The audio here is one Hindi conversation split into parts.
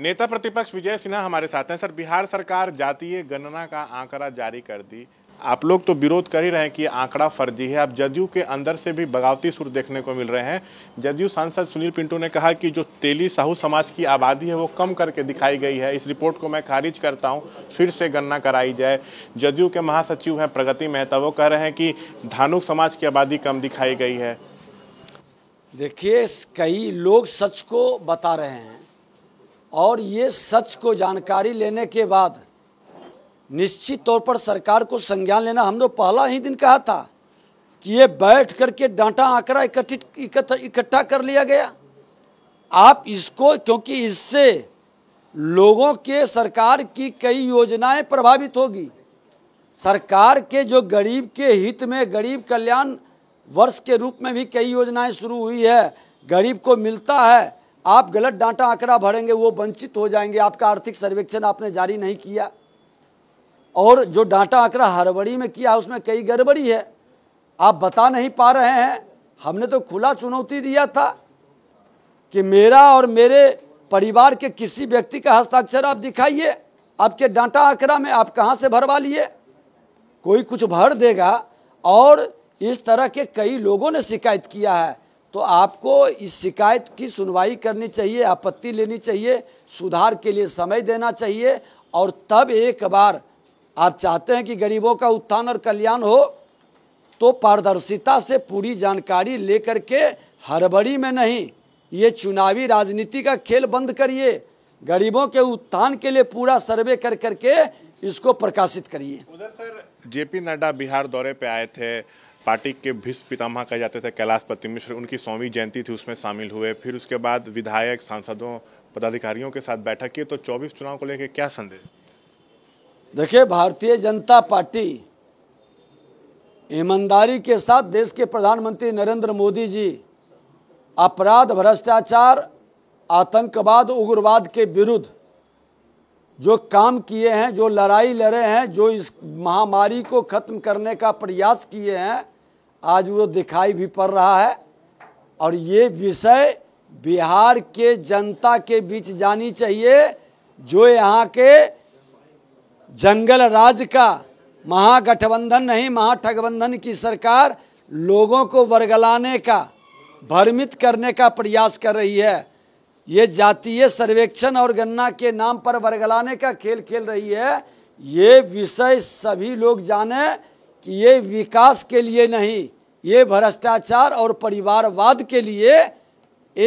नेता प्रतिपक्ष विजय सिन्हा हमारे साथ हैं सर बिहार सरकार जातीय गणना का आंकड़ा जारी कर दी आप लोग तो विरोध कर ही रहे हैं कि आंकड़ा फर्जी है अब जदयू के अंदर से भी बगावती सुर देखने को मिल रहे हैं जदयू सांसद सुनील पिंटू ने कहा कि जो तेली साहू समाज की आबादी है वो कम करके दिखाई गई है इस रिपोर्ट को मैं खारिज करता हूँ फिर से गणना कराई जाए जदयू के महासचिव हैं प्रगति मेहता वो कह रहे हैं कि धानुक समाज की आबादी कम दिखाई गई है देखिए कई लोग सच को बता रहे हैं और ये सच को जानकारी लेने के बाद निश्चित तौर पर सरकार को संज्ञान लेना हम लोग पहला ही दिन कहा था कि ये बैठ करके डाटा आंकड़ा इकट्ठित इकट्ठा कर लिया गया आप इसको क्योंकि इससे लोगों के सरकार की कई योजनाएं प्रभावित होगी सरकार के जो गरीब के हित में गरीब कल्याण वर्ष के रूप में भी कई योजनाएं शुरू हुई है गरीब को मिलता है आप गलत डाटा आंकड़ा भरेंगे वो वंचित हो जाएंगे आपका आर्थिक सर्वेक्षण आपने जारी नहीं किया और जो डाटा आंकड़ा हड़बड़ी में किया है उसमें कई गड़बड़ी है आप बता नहीं पा रहे हैं हमने तो खुला चुनौती दिया था कि मेरा और मेरे परिवार के किसी व्यक्ति का हस्ताक्षर आप दिखाइए आपके डाटा आंकड़ा में आप कहाँ से भरवा लिए कोई कुछ भर देगा और इस तरह के कई लोगों ने शिकायत किया है तो आपको इस शिकायत की सुनवाई करनी चाहिए आपत्ति लेनी चाहिए सुधार के लिए समय देना चाहिए और तब एक बार आप चाहते हैं कि गरीबों का उत्थान और कल्याण हो तो पारदर्शिता से पूरी जानकारी लेकर के हड़बड़ी में नहीं ये चुनावी राजनीति का खेल बंद करिए गरीबों के उत्थान के लिए पूरा सर्वे कर करके इसको प्रकाशित करिए उधर सर जेपी नड्डा बिहार दौरे पे आए थे पार्टी के भीष्म पितामह कहे जाते थे कैलाशपति मिश्र उनकी सौवीं जयंती थी उसमें शामिल हुए फिर उसके बाद विधायक सांसदों पदाधिकारियों के साथ बैठक की तो 24 चुनाव को लेकर क्या संदेश देखिए भारतीय जनता पार्टी ईमानदारी के साथ देश के प्रधानमंत्री नरेंद्र मोदी जी अपराध भ्रष्टाचार आतंकवाद उग्रवाद के विरुद्ध जो काम किए हैं जो लड़ाई लड़े हैं जो इस महामारी को ख़त्म करने का प्रयास किए हैं आज वो दिखाई भी पड़ रहा है और ये विषय बिहार के जनता के बीच जानी चाहिए जो यहाँ के जंगल राज का महागठबंधन नहीं महाठगबंधन की सरकार लोगों को वर्गलाने का भ्रमित करने का प्रयास कर रही है ये जातीय सर्वेक्षण और गणना के नाम पर वर्गलाने का खेल खेल रही है ये विषय सभी लोग जाने कि ये विकास के लिए नहीं ये भ्रष्टाचार और परिवारवाद के लिए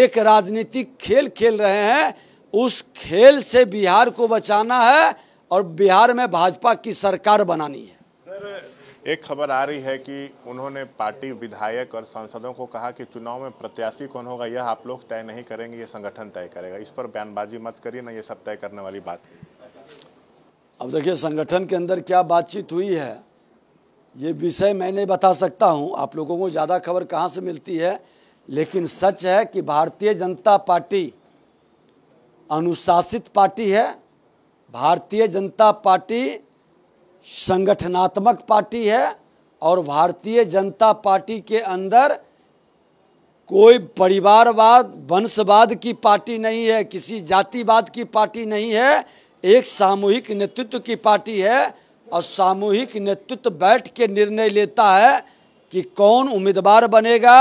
एक राजनीतिक खेल खेल रहे हैं उस खेल से बिहार को बचाना है और बिहार में भाजपा की सरकार बनानी है सर एक खबर आ रही है कि उन्होंने पार्टी विधायक और सांसदों को कहा कि चुनाव में प्रत्याशी कौन होगा यह आप लोग तय नहीं करेंगे ये संगठन तय करेगा इस पर बयानबाजी मत करिए ना ये सब तय करने वाली बात है अब देखिए संगठन के अंदर क्या बातचीत हुई है ये विषय मैं नहीं बता सकता हूँ आप लोगों को ज़्यादा खबर कहाँ से मिलती है लेकिन सच है कि भारतीय जनता पार्टी अनुशासित पार्टी है भारतीय जनता पार्टी संगठनात्मक पार्टी है और भारतीय जनता पार्टी के अंदर कोई परिवारवाद वंशवाद की पार्टी नहीं है किसी जातिवाद की पार्टी नहीं है एक सामूहिक नेतृत्व की पार्टी है और सामूहिक नेतृत्व बैठ के निर्णय लेता है कि कौन उम्मीदवार बनेगा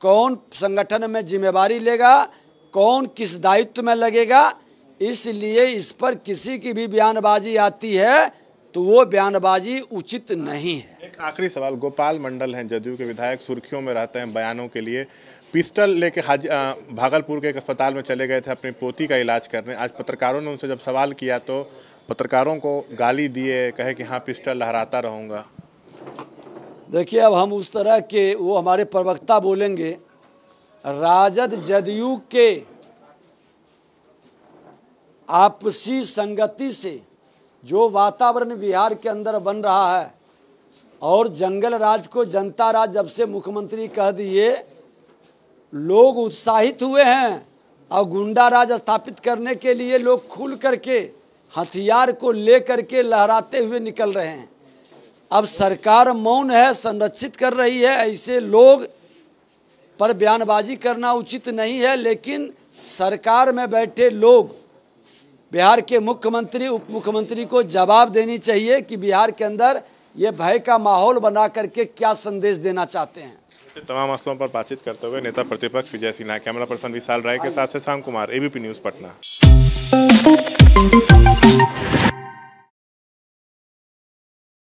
कौन संगठन में जिम्मेवारी लेगा कौन किस दायित्व में लगेगा इसलिए इस पर किसी की भी बयानबाजी आती है तो वो बयानबाजी उचित नहीं है एक आखिरी सवाल गोपाल मंडल हैं जदयू के विधायक सुर्खियों में रहते हैं बयानों के लिए पिस्टल लेके हाज भागलपुर के एक अस्पताल में चले गए थे अपनी पोती का इलाज करने आज पत्रकारों ने उनसे जब सवाल किया तो पत्रकारों को गाली दिए कहे कि हाँ पिस्टल लहराता रहूँगा देखिए अब हम उस तरह के वो हमारे प्रवक्ता बोलेंगे राजद जदयू के आपसी संगति से जो वातावरण बिहार के अंदर बन रहा है और जंगल राज को जनता राज जब से मुख्यमंत्री कह दिए लोग उत्साहित हुए हैं और गुंडा राज स्थापित करने के लिए लोग खुल करके हथियार को लेकर के लहराते हुए निकल रहे हैं अब सरकार मौन है संरक्षित कर रही है ऐसे लोग पर बयानबाजी करना उचित नहीं है लेकिन सरकार में बैठे लोग बिहार के मुख्यमंत्री उप मुख्यमंत्री को जवाब देनी चाहिए कि बिहार के अंदर ये भय का माहौल बना करके क्या संदेश देना चाहते हैं तमाम मसलों पर बातचीत करते हुए नेता प्रतिपक्ष विजय सिन्हा कैमरा पर्सन विशाल राय के साथ से Shyam Kumar ABP news Patna ¡Gracias!